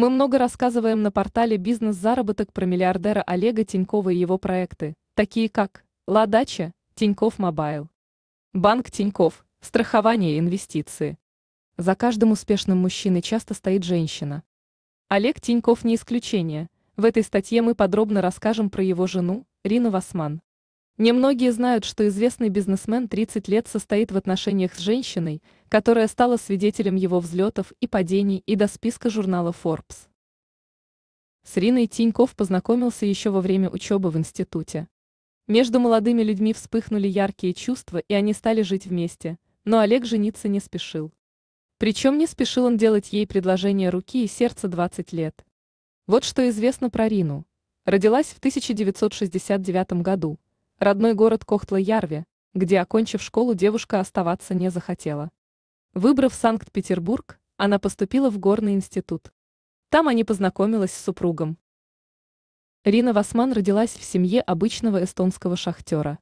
Мы много рассказываем на портале «Бизнес-заработок» про миллиардера Олега Тинькова и его проекты, такие как «Ладача», «Тиньков Мобайл», «Банк Тиньков», «Страхование и инвестиции». За каждым успешным мужчиной часто стоит женщина. Олег Тиньков не исключение. В этой статье мы подробно расскажем про его жену, Рину Васман. Немногие знают, что известный бизнесмен 30 лет состоит в отношениях с женщиной, которая стала свидетелем его взлетов и падений и до списка журнала Forbes. С Риной Тиньков познакомился еще во время учебы в институте. Между молодыми людьми вспыхнули яркие чувства, и они стали жить вместе, но Олег жениться не спешил. Причем не спешил он делать ей предложение руки и сердца 20 лет. Вот что известно про Рину. Родилась в 1969 году, родной город Кохтла-Ярви, где, окончив школу, девушка оставаться не захотела. Выбрав Санкт-Петербург, она поступила в горный институт. Там они познакомились с супругом. Рина Васман родилась в семье обычного эстонского шахтера.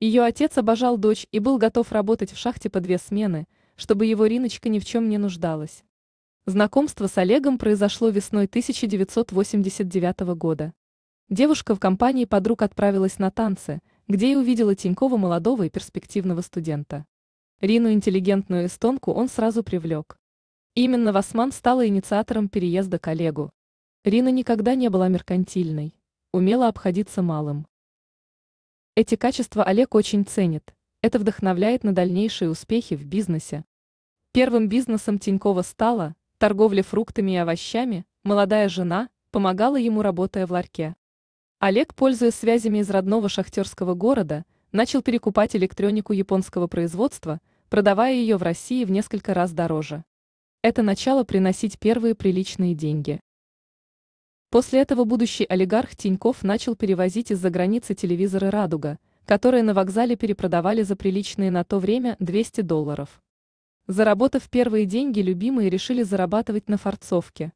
Ее отец обожал дочь и был готов работать в шахте по две смены, чтобы его Риночка ни в чем не нуждалась. Знакомство с Олегом произошло весной 1989 года. Девушка в компании подруг отправилась на танцы, где и увидела Тинькова молодого и перспективного студента. Рину интеллигентную эстонку он сразу привлек. Именно Васман стала инициатором переезда коллегу. Рина никогда не была меркантильной, умела обходиться малым. Эти качества Олег очень ценит, это вдохновляет на дальнейшие успехи в бизнесе. Первым бизнесом Тинькова стала торговля фруктами и овощами, молодая жена помогала ему, работая в ларьке. Олег, пользуясь связями из родного шахтерского города, начал перекупать электронику японского производства, продавая ее в России в несколько раз дороже. Это начало приносить первые приличные деньги. После этого будущий олигарх Тиньков начал перевозить из-за границы телевизоры «Радуга», которые на вокзале перепродавали за приличные на то время 200 долларов. Заработав первые деньги, любимые решили зарабатывать на форцовке.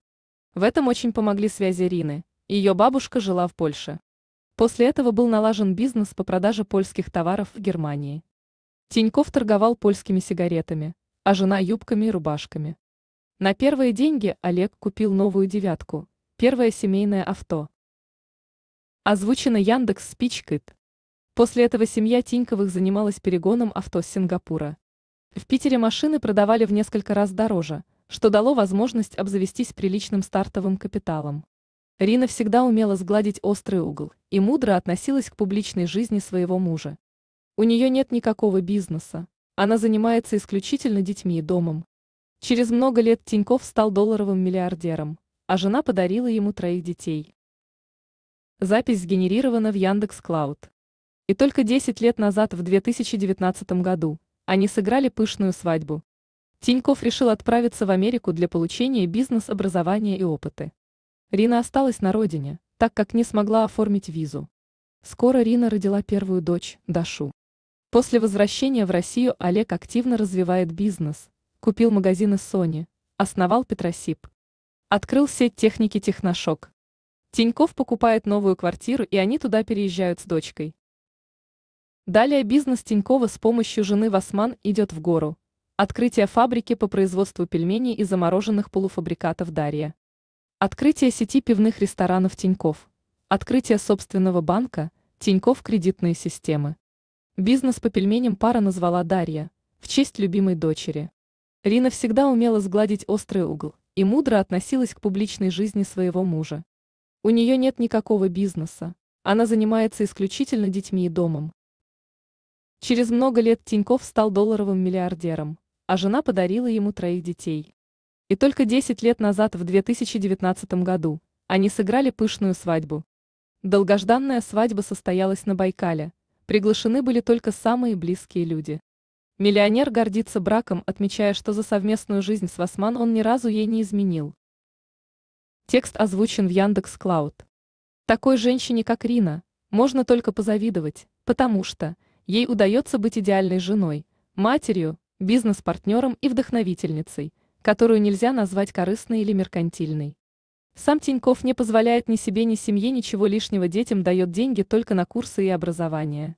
В этом очень помогли связи Рины – ее бабушка жила в Польше. После этого был налажен бизнес по продаже польских товаров в Германии. Тиньков торговал польскими сигаретами, а жена юбками и рубашками. На первые деньги Олег купил новую девятку, первое семейное авто. Озвучено Яндекс Спичкит. После этого семья Тиньковых занималась перегоном авто с Сингапура. В Питере машины продавали в несколько раз дороже, что дало возможность обзавестись приличным стартовым капиталом. Рина всегда умела сгладить острый угол и мудро относилась к публичной жизни своего мужа. У нее нет никакого бизнеса, она занимается исключительно детьми и домом. Через много лет Тиньков стал долларовым миллиардером, а жена подарила ему троих детей. Запись сгенерирована в Яндекс Клауд. И только 10 лет назад, в 2019 году, они сыграли пышную свадьбу. Тиньков решил отправиться в Америку для получения бизнес-образования и опыта. Рина осталась на родине, так как не смогла оформить визу. Скоро Рина родила первую дочь, Дашу. После возвращения в Россию Олег активно развивает бизнес, купил магазины Sony, основал Петросип. Открыл сеть техники Техношок. Тиньков покупает новую квартиру, и они туда переезжают с дочкой. Далее бизнес Тинькова с помощью жены Васман идет в гору. Открытие фабрики по производству пельменей и замороженных полуфабрикатов Дарья. Открытие сети пивных ресторанов Тиньков. Открытие собственного банка Тиньков кредитные системы. Бизнес по пельменям пара назвала Дарья в честь любимой дочери. Рина всегда умела сгладить острый угол и мудро относилась к публичной жизни своего мужа. У нее нет никакого бизнеса, она занимается исключительно детьми и домом. Через много лет Тиньков стал долларовым миллиардером, а жена подарила ему троих детей. И только 10 лет назад, в 2019 году, они сыграли пышную свадьбу. Долгожданная свадьба состоялась на Байкале. Приглашены были только самые близкие люди. Миллионер гордится браком, отмечая, что за совместную жизнь с Васман он ни разу ей не изменил. Текст озвучен в Яндекс Клауд. Такой женщине, как Рина, можно только позавидовать, потому что ей удается быть идеальной женой, матерью, бизнес-партнером и вдохновительницей – которую нельзя назвать корыстной или меркантильной. Сам Тиньков не позволяет ни себе, ни семье ничего лишнего детям дает деньги только на курсы и образование.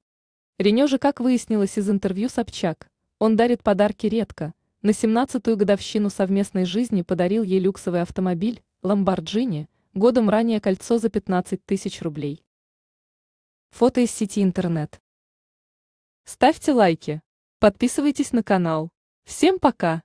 Рене же, как выяснилось из интервью Собчак, он дарит подарки редко. На 17-ю годовщину совместной жизни подарил ей люксовый автомобиль «Ламборджини», годом ранее кольцо за 15 тысяч рублей. Фото из сети интернет. Ставьте лайки. Подписывайтесь на канал. Всем пока!